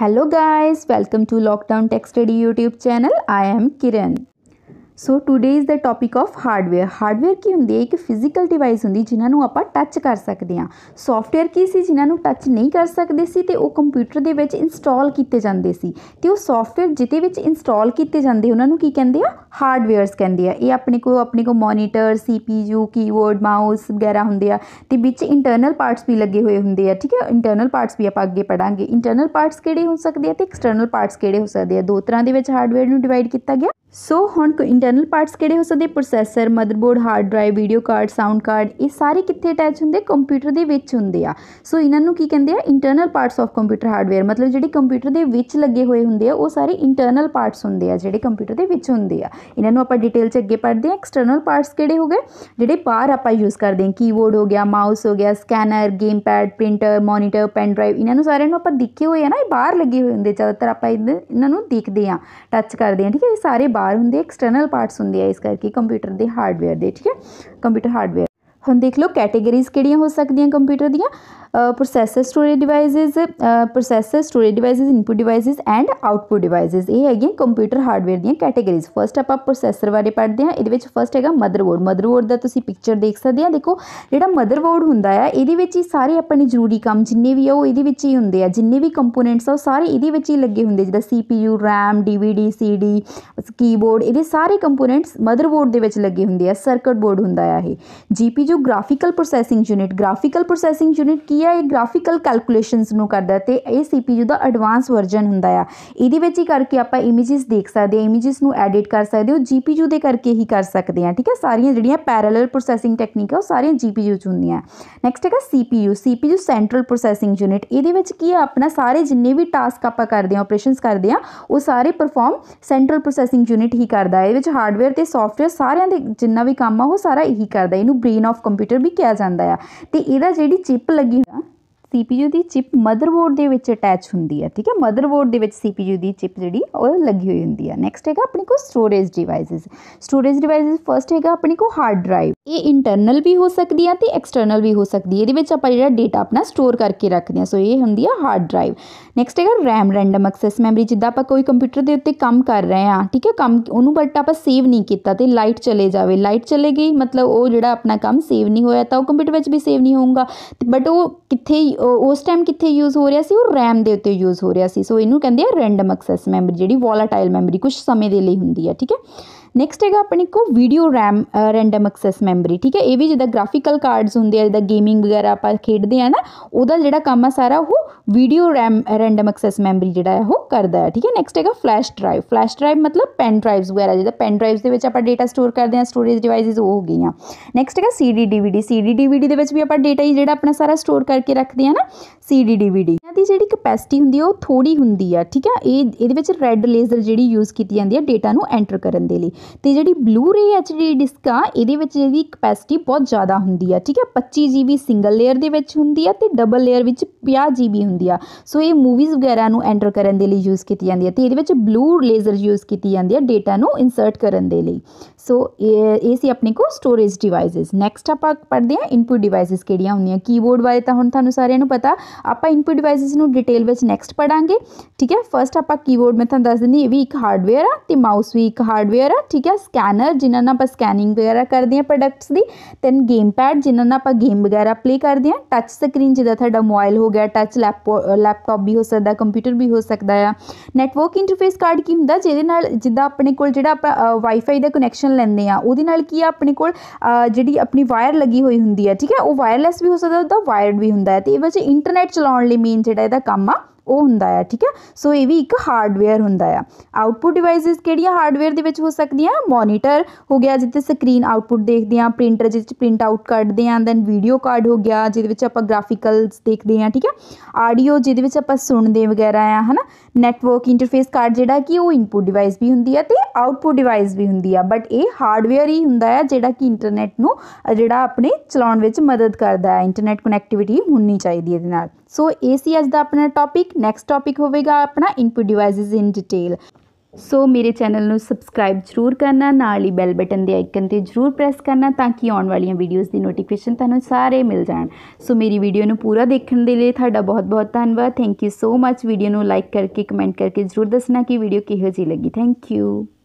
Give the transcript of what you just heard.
Hello guys, welcome to Lockdown Tech Study YouTube channel. I am Kiran. So today is the topic of hardware hardware की होंगी एक physical device होंगी जिन्हों आप touch कर सकते हैं सॉफ्टवेयर की सी जिन्हों टच नहीं कर सकते तो वह कंप्यूटर के इंस्टॉल किए जाते तो सॉफ्टवेयर जिद इंस्टॉल किए जाते उन्होंने की कहें हार्डवेयरस कहेंगे ये अपने को अपने को monitor C P U keyboard mouse वगैरह होंगे तो बिच इंटरनल पार्ट्स भी लगे हुए होंगे ठीक है इंटरनल पार्ट्स भी आप अगे पढ़ा इंटरनल पार्ट्स के हो सकते हैं तो एक्सटरनल पार्ट्स केड़े हो सकते हैं दो तरह के हार्डवेयर डिवाइड किया गया ਸੋ ਹੁਣ ਕੋ ਇੰਟਰਨਲ ਪਾਰਟਸ ਕਿਹੜੇ ਹੋ ਸਕਦੇ processor motherboard hard drive video card sound card ਇਹ ਸਾਰੇ ਕਿੱਥੇ ਅਟੈਚ ਹੁੰਦੇ ਕੰਪਿਊਟਰ ਦੇ ਵਿੱਚ ਹੁੰਦੇ ਆ ਸੋ ਇਹਨਾਂ ਨੂੰ ਕੀ ਕਹਿੰਦੇ ਆ internal parts of computer hardware ਮਤਲਬ ਜਿਹੜੇ ਕੰਪਿਊਟਰ ਦੇ ਵਿੱਚ ਲੱਗੇ ਹੋਏ ਹੁੰਦੇ ਆ ਉਹ ਸਾਰੇ ਇੰਟਰਨਲ ਪਾਰਟਸ ਹੁੰਦੇ ਆ ਜਿਹੜੇ ਕੰਪਿਊਟਰ ਦੇ ਵਿੱਚ ਹੁੰਦੇ ਆ ਇਹਨਾਂ ਨੂੰ ਆਪਾਂ ਡਿਟੇਲ ਚ ਅੱਗੇ ਪੜ੍ਹਦੇ ਆ ਐਕਸਟਰਨਲ ਪਾਰਟਸ ਕਿਹੜੇ ਹੋ ਗਏ ਜਿਹੜੇ ਬਾਹਰ ਆਪਾਂ ਯੂਜ਼ ਕਰਦੇ ਆ ਕੀਬੋਰਡ ਹੋ ਗਿਆ ਮਾਊਸ ਹੋ ਗਿਆ scanner game pad printer monitor pen drive ਇਹਨਾਂ ਨੂੰ ਸਾਰਿਆਂ ਨੂੰ ਆਪਾਂ ਦੇਖੇ ਹੋਏ ਆ ਨਾ ਇਹ ਬਾਹਰ ਲੱਗੇ ਹੋਏ ਹੁੰਦੇ ਜ਼ਿਆਦਾਤਰ ਆਪਾਂ ਇਹਨਾਂ ਨੂੰ ਦੇਖਦੇ ਆ ਟੱਚ ਕਰਦੇ ਆ ਠੀਕ ਹੈ ਇਹ ਸਾਰੇ ਬਾਹਰ ਹੁੰਦੀ ਐਕਸਟਰਨਲ ਪਾਰਟਸ ਹੁੰਦੀ ਐ ਇਸ ਕਰਕੇ ਕੰਪਿਊਟਰ ਦੇ ਹਾਰਡਵੇਅਰ ਦੇ ਠੀਕ ਹੈ ਕੰਪਿਊਟਰ ਹਾਰਡਵੇਅਰ हम देख लो कैटेगरीज कि हो सकती हैं कंप्यूटर दिया processor storage devices processor storage devices input devices and output devices ये है कंप्यूटर हार्डवेयर दैटेगरीज कैटेगरीज फर्स्ट आप प्रोसैसर बारे पढ़ते हैं ये फर्स्ट है मदरबोर्ड मदरबोर्ड का तुम पिक्चर देख सकते हैं देखो जोड़ा मदरबोर्ड होंगे ये सारे अपने जरूरी काम जिन्हें भी वो ये ही होंगे जिन्हें भी कंपोनेंट्स आ सारे ये ही लगे होंगे जिदा C P U RAM D V D C D keyboard ये सारे कंपोनेंट्स मदरबोर्ड के लगे होंगे सर्कट बोर्ड हों जी पी ਜੋ graphical processing unit graphical processing unit ਕੀ ਹੈ ਇਹ ਗ੍ਰਾਫੀਕਲ ਕੈਲਕੂਲੇਸ਼ਨਸ ਨੂੰ ਕਰਦਾ ਤੇ ਇਹ CPU ਦਾ ਐਡਵਾਂਸ ਵਰਜ਼ਨ ਹੁੰਦਾ ਆ ਇਹਦੇ ਵਿੱਚ ਹੀ ਕਰਕੇ ਆਪਾਂ ਇਮੇजेस ਦੇਖ ਸਕਦੇ ਆ ਇਮੇजेस ਨੂੰ ਐਡਿਟ ਕਰ ਸਕਦੇ ਹੋ GPU ਦੇ ਕਰਕੇ ਹੀ ਕਰ ਸਕਦੇ ਆ ਠੀਕ ਹੈ ਸਾਰੀਆਂ ਜਿਹੜੀਆਂ ਪੈਰਲਲ ਪ੍ਰੋਸੈਸਿੰਗ ਟੈਕਨੀਕ ਆ ਉਹ ਸਾਰੀਆਂ GPU ਚ ਹੁੰਦੀਆਂ ਨੈਕਸਟ ਹੈਗਾ CPU CPU central processing unit ਇਹਦੇ ਵਿੱਚ ਕੀ ਹੈ ਆਪਣਾ ਸਾਰੇ ਜਿੰਨੇ ਵੀ ਟਾਸਕ ਆਪਾਂ ਕਰਦੇ ਆ ਆਪਰੇਸ਼ਨਸ ਕਰਦੇ ਆ ਉਹ ਸਾਰੇ ਪਰਫਾਰਮ ਸੈਂਟਰਲ ਪ੍ਰੋਸੈਸਿੰਗ ਯੂਨਿਟ ਹੀ ਕਰਦਾ ਹੈ ਇਹ ਵਿੱਚ ਹਾਰਡਵੇਅਰ ਤੇ ਸੌਫਟਵੇਅਰ ਸਾਰਿਆਂ ਦੇ ਜਿੰਨਾ ਵੀ ਕੰਮ ਆ ਉਹ ਸਾਰਾ ਇਹੀ ਕਰਦਾ ਇਹਨੂੰ ਬ੍ਰੇਨ ਆਫ ਆਫ ਕੰਪਿਊਟਰ ਵੀ ਕਿਹਾ ਜਾਂਦਾ ਆ ਤੇ ਇਹਦਾ ਜਿਹੜੀ ਚਿਪ ਲੱਗੀ सी पी यू की चिप मदरबोर्ड के अटैच होंगी है ठीक है मदरबोर्ड के सी पी यू की चिप जी लगी हुई होंगी है नैक्सट है अपने को storage devices storage device first है अपने को हार्ड ड्राइव ये इंटरनल भी हो सकती है तो एक्सटरनल भी हो सकती है ये आप जो डेटा अपना स्टोर करके रखते हैं सो ये होंगी है हार्ड ड्राइव नैक्सट है रैम रेंडम एक्सैस मैमरी जिदा आप कोई कंप्यूटर के उत्ते कम कर रहे हैं ठीक है कम उन्होंने बट आप सेव नहीं किया तो लाइट चले जाए लाइट चले गई मतलब वो जो अपना काम सेव नहीं होया तो कंप्यूटर भी सेव नहीं होगा बट वो कितने ਉਸ ਟਾਈਮ ਕਿੱਥੇ ਯੂਜ਼ ਹੋ ਰਿਹਾ ਸੀ ਉਹ RAM ਦੇ ਉੱਤੇ ਯੂਜ਼ ਹੋ ਰਿਹਾ ਸੀ ਸੋ ਇਹਨੂੰ ਕਹਿੰਦੇ ਆ ਰੈਂਡਮ ਐਕਸੈਸ ਮੈਮਰੀ ਜਿਹੜੀ ਵੋਲਾਟਾਈਲ ਮੈਮਰੀ ਕੁਝ ਸਮੇਂ ਦੇ ਲਈ ਹੁੰਦੀ ਹੈ ਠੀਕ ਹੈ नैक्सट है अपने को video RAM random access memory ठीक है ये जिदा ग्राफिकल कार्ड्स होंगे जिदा गेमिंग वगैरह आप खेडते हैं ना वह जो काम है सारा वो video RAM random access memory जो करता है ठीक है नैक्सट है फ्लैश ड्राइव फ्लैश ड्राइव मतलब पेन ड्राइव्स वगैरह जिदा पेन ड्राइव्स के आप डेटा स्टोर करते हैं स्टोरेज डिवाइसिज हो गई नैक्सट है C D D V D C D D V D भी आप डेटा ही जो अपना सारा स्टोर करके रखते हैं ना C D D V D इन्हों की जी कपैसिटी होंगी थोड़ी होंगी है ठीक है ये रैड लेजर जी यूज़ की जाती है डेटा एंटर करने के लिए तो एच डी डिस्क आदि कपैसिटी बहुत ज़्यादा होंगी है ठीक है पच्ची जी बी सिंगल लेयर होंगी है तो डबल लेयर पाँ जी बी होंगी सो य मूवीज़ वगैरह एंटर करने के लिए यूज़ की जाती है तो ये ब्लू लेजर यूज़ की जाती है डेटा इंसर्ट करने के सो ए अपने को स्टोरेज डिवाइसिज नैक्सट आप पढ़ते हैं इनपुट डिवाइसिज़ कीबोर्ड बारे तो हम थानू सारे पता आप इनपुट डिवाइस डिवाइसिस डिटेल में नैक्सट पढ़ा ठीक है फस्ट आप कीबोर्ड में थोड़ा दस दें भी एक हार्डवेयर आ माउस भी एक हार्डवेयर आ ठीक है स्कैनर जिन्हें आप स्कैनिंग वगैरह करते हैं प्रोडक्ट्स की दैन गेम पैड जिन्होंने आप गेम वगैरह प्ले करते हैं टच स्क्रीन जिदा थोड़ा मोबाइल हो गया टच लैपो लैपटॉप भी हो सकता कंप्यूटर भी हो सकता है नैटवर्क इंटरफेस कार्ड की होंगे जिद जिदा अपने को जो आप वाईफाई का कनैक्शन लेंगे की अपने को जी अपनी वायर लगी हुई होंगी है ठीक है वो वायरलैस भी हो सकता वायरड भी होंगे तो इस इंटरनेट चलाने मेन जोड़ा कम हों ठीक है सो य भी एक हार्डवेयर होंगे आउटपुट डिवाइसिज कि हार्डवेयर हो सकती है मोनीटर हो गया जिसे स्क्रीन आउटपुट देखते हैं प्रिंटर जिस प्रिंट आउट कटते हैं दैन वीडियो कार्ड हो गया जिद ग्राफिकल देखते हैं ठीक है आडियो जिद सुनते वगैरह आ है ना नैटवर्क इंटरफेस कार्ड जोड़ा कि इनपुट डिवाइस भी होंगी है तो आउटपुट डिवाइस भी होंगी है बट य हार्डवेयर ही होंगे है जोड़ा कि इंटरनेट में जोड़ा अपने चलाने मदद करता है इंटरनेट कनैक्टिविटी होनी चाहिए ये ਸੋ ਇਹ ਸੀ ਅੱਜ ਦਾ ਆਪਣਾ ਟੌਪਿਕ ਨੈਕਸਟ ਟੌਪਿਕ ਹੋਵੇਗਾ ਆਪਣਾ input devices in detail so ਮੇਰੇ ਚੈਨਲ ਨੂੰ ਸਬਸਕ੍ਰਾਈਬ ਜ਼ਰੂਰ ਕਰਨਾ ਨਾਲ ਹੀ ਬੈਲ ਬਟਨ ਦੇ ਆਈਕਨ ਤੇ ਜ਼ਰੂਰ ਪ੍ਰੈਸ ਕਰਨਾ ਤਾਂ ਕਿ ਆਉਣ ਵਾਲੀਆਂ ਵੀਡੀਓਜ਼ ਦੀ ਨੋਟੀਫਿਕੇਸ਼ਨ ਤੁਹਾਨੂੰ ਸਾਰੇ ਮਿਲ ਜਾਣ ਸੋ ਮੇਰੀ ਵੀਡੀਓ ਨੂੰ ਪੂਰਾ ਦੇਖਣ ਦੇ ਲਈ ਤੁਹਾਡਾ ਬਹੁਤ-ਬਹੁਤ ਧੰਨਵਾਦ thank you so much video ਨੂੰ ਲਾਈਕ ਕਰਕੇ ਕਮੈਂਟ ਕਰਕੇ ਜ਼ਰੂਰ ਦੱਸਣਾ ਕਿ ਵੀਡੀਓ ਕਿਹੋ ਜਿਹੀ ਲੱਗੀ ਥੈਂਕ ਯੂ